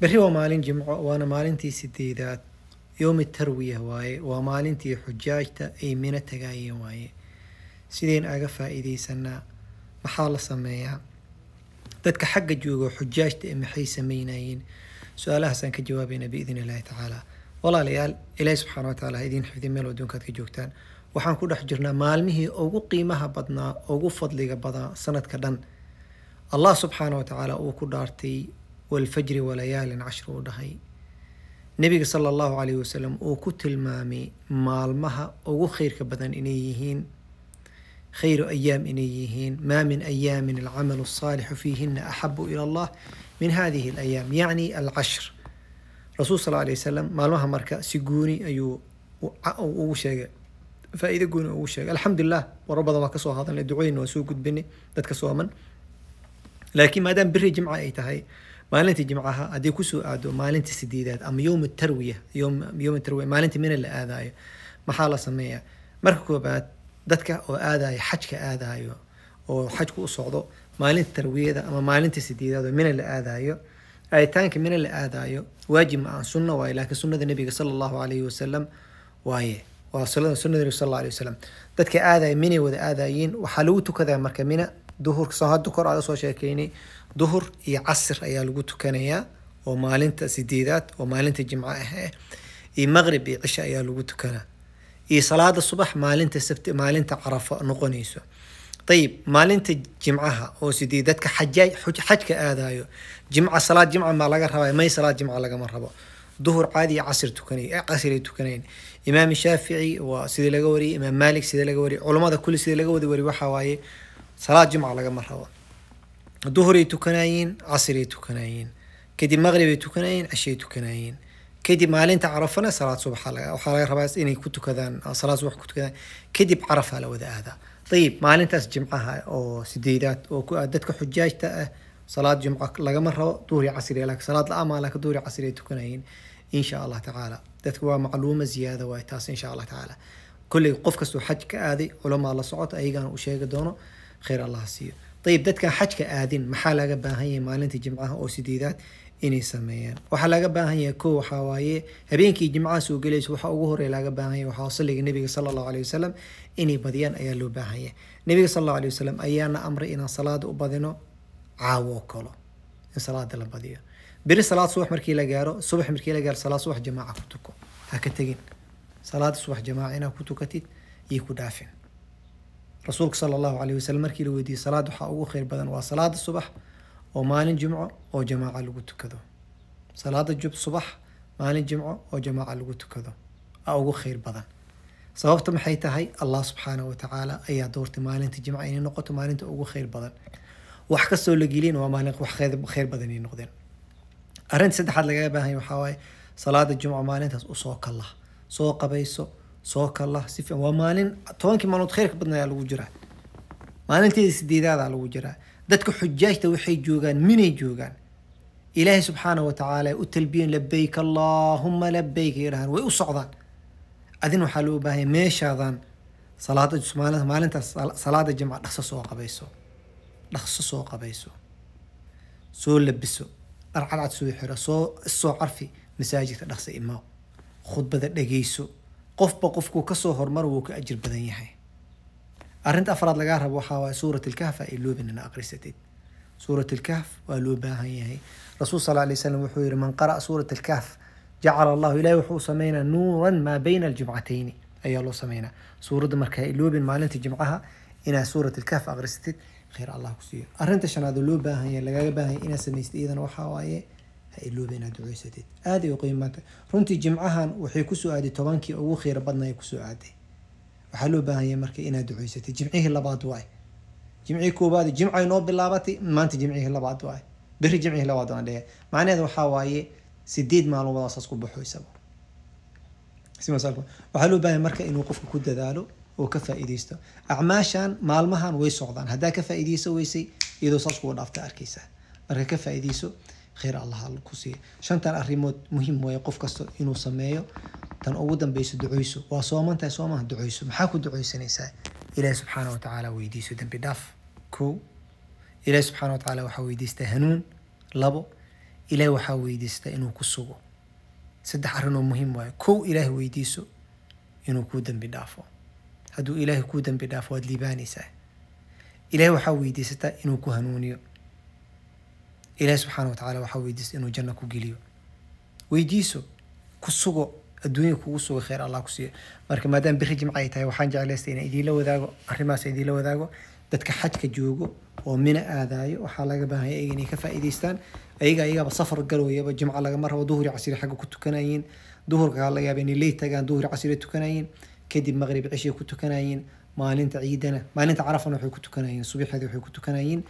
Berri waa maalin Jimco, waana maalintii sideedaad. yowmi tarwiya waaye, waa maalintii xujaajta ay mina tagaayeen waaye. Sideen aga faa'iidaysanaa? Maxaa la sameeyaa? Dadka xagga jooga xujaajta ee maxay sameynayeen? Su-aalahaasaan ka jawaabayna biidni illaahi tacaala. Walaalayaal, ilaahi subxaana wa tacaala idiin xifdi meel adduunkaad ka joogtaan. Waxaan ku dhex jirnaa maalmihii ugu qiimaha badnaa, ugu fadliga badaa sanadka dhan. allah subxaana wa tacaala uu ku dhaartay walfajri walayaalin cashr uu dhahay nebiga sala allahu calayhi wasalam uu ku tilmaamay maalmaha ugu khayrka badan inay yihiin khayru ayaam inay yihiin maa min ayaamin alcamalu asaalixu fiihina axabu ila allah min hadihi alayaam yacni alcashr rasuul sal alay wasalam maalmaha marka si guuni ayuu ugu sheegay faa-iido guuni ugu sheegay alxamdulilah warar badan waa kasoo hadalnay ducooyinna waa soo gudbinay dadka sooman laakiin maadaama biri jimca ay tahay maalintii jimcaha haddii kusoo aado maalinta sideedaad ama yowm tarwiya yowm tarwiya maalinta mina la aadayo maxaa la sameeyaa marka koobaad dadka oo aadayo xajka aadayo oo xajku u socdo maalinta tarwiyada ama maalinta sideedaad oo mina la aadayo aayitaanka mina la aadayo waajib ma aan sunna waaye laakiin sunnada nebiga sala allahu calayhi wasalam waaye waa sunnada nebiga sal allahu alayhi wasalam dadka aadaya minay wada aadayeen waxaa lagu tukadaa marka mina duhurka soo hadda aada soo sheekeynay duhur iyo casir ayaa lagu tukanayaa oo maalinta sideedaad oo maalinta jimco ah eh iyo maqrib iyo cisha ayaa lagu tukanaa iyo salaada subax maalinta sabti maalinta carafo noqonayso ayib maalinta jimcaha oo sidii dadka xajaaj xajka aadayo jimca salaad jimca ma laga rabaa may salaad jimca lagama rabo duhur caadi casir tukanay casir tukanayn imaam shaafici waa sidii laga wariyay imaam maalik sidii laga wariyay culamada kulli sidii laga wada wariyay waxaa waaye salaad jimca lagama rabo duhuray tukanaayeen casriay tukanaayeen kadib maqribay tukanayeen ceshay tukanayeen kadib maalinta carafana salaad subax waxaa laga rabaa inay ku tukadaan salaad subax ku tukadaan kadib carafa la wada aadaa ayib maalintaas jimcaha oo sideedaad oo dadka xujaajta ah salaad jimca lagama rabo duhri casri salaad la-aan maa duhri casri ay tukanayeen insha allah tacaala dadka waa macluuma ziyaada waay taas insha allah tacaala kolley qof kastoo xaj ka aaday culamaa la socota ayagaana u sheegi doono khayr allah siiyo ayib dadka xajka aadin maxaa laga baahan yahay maalinta jimcaha oo sideedaad inay sameeyaan waxaa laga baahan yahay ko waxaa waaye habeenkii jimcaha soo gelayso waxa ugu horey laga baahan yahay waxaa salliga nebiga sala allahu aleyh wasalam inay badiyaan ayaa loo baahan yahay nebiga sala allahu aleyh wasalam ayaana amray inaan salaada u badino caawo kalo in salaada la badiyo beri salaad subax markii la gaaro subax markii la gaaro salaad subax jamaaca ku tuko ha ka tegin salaada subax jamaaca inaad ku tukatid iyo ku dhaafin rasuulka sala allahu caleyhi wasalam markii la weydiiyey salaad waxaa ugu kheyr badan waa salaada subax oo maalin jimco oo jamaaca lagu tukado salaada jub subax maalin jimco oo jamaaca lagu tukado aa ugu kheyr badan sababta maxay tahay allah subxaanah watacaala ayaa doortay maalinta jimca inay noqoto maalinta ugu kheyr badan wax kastoo la gelin waa maalin wax kheyr badan inay noqdeen arrinta saddexaad lagaga baahanya waxaa waaye salaada jumca maalintaas usoo kalla soo qabayso soo kala si waa maalin tobankii maalmood khayrka ka badnaayaa lagu jiraa maalinteeda sideedaadaa lagu jiraa dadka xujaajta waxay joogaan minay joogaan ilaahay subxaana wa tacaala u talbiyan labeyk allaahuma labeyk yidhahaan way u socdaan adina waxaa loo baahanya meeshaadan salaada salaada jimca dhaqso soo qabayso dhaqso soo qabayso soo labiso dharcadcad soo xiro soo isoo carfi masaajidka dhaqso imaam khudbada dhegeyso qofba qofkuu kasoo horumaro wuu ka ajir badan yahay arinta afraad lagaa rabo waxaa waay suurat ilkahf ay loobinana aqrisatid suurat ilkahf waa loo baahan yahay rasuul sal alay slam wuxuu yihi man qara'a suurat lkahf jacala allahu ilahi wuxuu sameynaa nuuran maa bayna aljumcatayni ayaa loo sameyna suuradda marka ha iloobin maalinta jimcaha inaa suurat ilkahf aqrisatid khayr allah ku siiyo arinta shanaad loo baahan lagaaga baahan yahay inaad samaystay iyadana waxaa waaye ha ilooba inaad duceysatid aada ay u qiimaanta runtii jimcahan waxay kusoo aaday tobankii ugu khiyr badnaya kusoo aaday waxaa loo baahanyay marka inaad duceysatid jimcihii labaad waay jimcihii koowaad jimcay noo bilaabatay maanta jimcihii labaad waay beri jimcihii labaad waan leeyahay macnaheeda waxaa waaye sideed maalmood asaas ku baxo isagu waxaa loo baahanya marka inuu qofka ku dadaalo oo ka faa'iidaysto acmaashan maalmahan way socdaan haddaa ka faa'iidayso weysay iyadoo saas kugu dhaafta arkaysaa marka ka faa'iidayso khayr allah all ku siiya shantan arrimood muhiim waaye qof kasta inuu sameeyo tan ugu dambeyso duceyso waa sooman tahay soomaha duceyso maxaa ku duceysanaysaa ilaahi subxaana wa tacaala weydiiso dembi dhaaf kow ilaahi subxaana wa tacala waxaa weydiistaa hanuun labo ilaah waxaa weydiistaa inuu ku sugo saddex arrin muhiim waaye kow ilaahi weydiiso inuu kuu dembi dhaafo hadduu ilaahi kuu dembi dhaafo waad liibaanaysaa ilaahi waxaa weydiisataa inuu ku hanuuniyo ilaahi subxaana wa tacala waxaa weydiista inuu janna ku geliyo weydiiso ku sugo adduunya kugu sugo kheyr allah ku siiyo marka maadaama biri jimca ay tahay waxaan jeclaysta inaan idiinla wadaago arrimaas idiinla wadaago dadka xajka joogo oo mina aadaayo waxaa laga baahanya ayaga inay ka faa'iidaystaan ayaga ayagaaba safar galwayaba jimco lagama rabo duhuri casiri xagga ku tukanayiin duhurka laga yaaba inay ley tagaan duhuri casiri tukanayiin kadib maqrib cishay ku tukanayiin maalinta ciidana maalinta carafana waxay ku tukanayeen subaxeeda waxay ku tukanayeen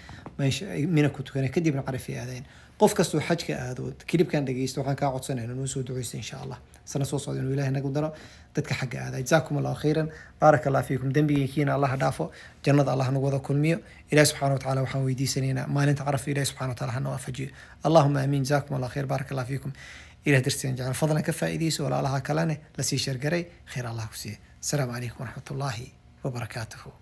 mina ku tukanay kadibna carafay aadeen qof kastoo xajka aado kilibkan dhageysto waxaan kaa codsanayna inuu soo duceysto insha allah sana soo socda inuu ilaahay nagu daro dadka xagga aada jazaakum allahu khayran baaraka allah fiikum dembigiinkiina allah dhaafo jannada allah nagu wada kulmiyo ilahi subxana wataala waxaan weydiisanaynaa maalinta carafka ilahi subxana wataala hana waafajiyo allahuma aamiin jazaakum allah khayr baaraka allah fiikum ilah darsigan jecel fadlan ka faa'iidayso walaalaha kalene lasii sheergaray khayr allah ku siiye asalaamu calaykum waraxmat وبركاته